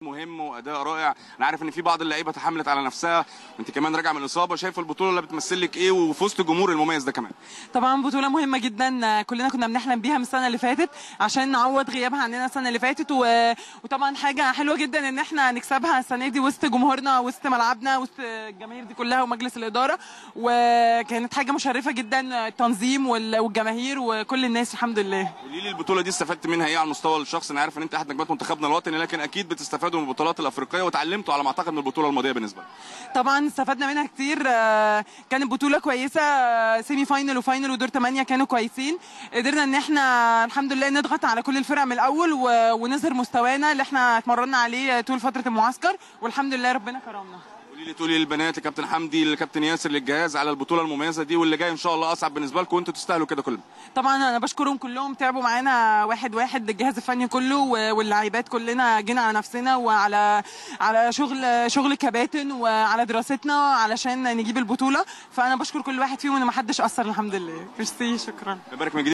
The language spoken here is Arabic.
مهم واداء رائع انا عارف ان في بعض اللعيبه تحملت على نفسها وانت كمان راجعه من الاصابه شايفه البطوله اللي بتمثل لك ايه وفي وسط الجمهور المميز ده كمان طبعا بطوله مهمه جدا كلنا كنا بنحلم بيها من السنه اللي فاتت عشان نعوض غيابها عننا السنه اللي فاتت و... وطبعا حاجه حلوه جدا ان احنا نكسبها السنه دي وسط جمهورنا وسط ملعبنا وسط الجماهير دي كلها ومجلس الاداره وكانت حاجه مشرفه جدا التنظيم والجماهير وكل الناس الحمد لله قولي لي البطوله دي استفدت منها ايه على المستوى الشخصي انا عارف ان انت احد نجمات منتخبنا الوطني لكن اكيد بتستفاد استفادوا من البطولات الافريقيه وتعلمتوا على ما اعتقد من البطوله الماضيه بالنسبه لك طبعا استفدنا منها كتير آه، كانت بطوله كويسه سيمي فاينل وفاينل ودور 8 كانوا كويسين قدرنا ان احنا الحمد لله نضغط على كل الفرق من الاول ونظهر مستوانا اللي احنا اتمرنا عليه طول فتره المعسكر والحمد لله ربنا كرمنا قولي لي تقولي للبنات لكابتن حمدي لكابتن ياسر للجهاز على البطوله المميزه دي واللي جاي ان شاء الله اصعب بالنسبه لكم وانتم تستاهلوا كده كلهم طبعا انا بشكرهم كلهم تعبوا معانا واحد واحد الجهاز الفني كله واللاعبات كلنا جينا على نفسنا وعلى على شغل شغل كباتن وعلى دراستنا علشان نجيب البطوله فانا بشكر كل واحد فيهم ان ما حدش اثر الحمد لله ميرسي شكرا